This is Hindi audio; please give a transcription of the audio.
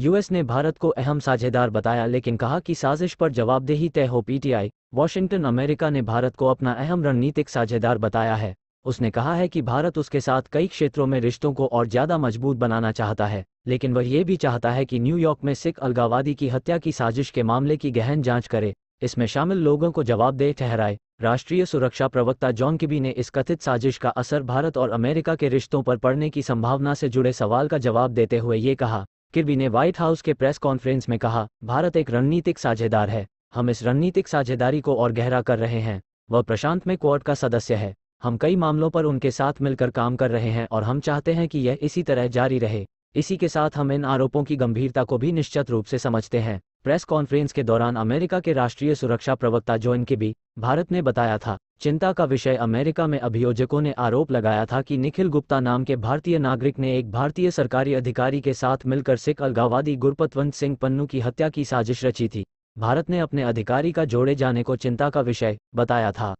यूएस ने भारत को अहम साझेदार बताया लेकिन कहा कि साजिश पर जवाबदेही तय हो पीटीआई वॉशिंगटन अमेरिका ने भारत को अपना अहम रणनीतिक साझेदार बताया है उसने कहा है कि भारत उसके साथ कई क्षेत्रों में रिश्तों को और ज्यादा मजबूत बनाना चाहता है लेकिन वह यह भी चाहता है कि न्यूयॉर्क में सिख अलगावादी की हत्या की साजिश के मामले की गहन जांच करे इसमें शामिल लोगों को जवाबदेह ठहराए राष्ट्रीय सुरक्षा प्रवक्ता जॉन किबी ने इस कथित साजिश का असर भारत और अमेरिका के रिश्तों पर पड़ने की संभावना से जुड़े सवाल का जवाब देते हुए ये कहा किर्बी ने व्हाइट हाउस के प्रेस कॉन्फ्रेंस में कहा भारत एक रणनीतिक साझेदार है हम इस रणनीतिक साझेदारी को और गहरा कर रहे हैं वह प्रशांत में क्वाड का सदस्य है हम कई मामलों पर उनके साथ मिलकर काम कर रहे हैं और हम चाहते हैं कि यह इसी तरह जारी रहे इसी के साथ हम इन आरोपों की गंभीरता को भी निश्चित रूप से समझते हैं प्रेस कॉन्फ्रेंस के दौरान अमेरिका के राष्ट्रीय सुरक्षा प्रवक्ता जोइन किबी भारत ने बताया था चिंता का विषय अमेरिका में अभियोजकों ने आरोप लगाया था कि निखिल गुप्ता नाम के भारतीय नागरिक ने एक भारतीय सरकारी अधिकारी के साथ मिलकर सिख अलगावादी गुरपतवंत सिंह पन्नू की हत्या की साजिश रची थी भारत ने अपने अधिकारी का जोड़े जाने को चिंता का विषय बताया था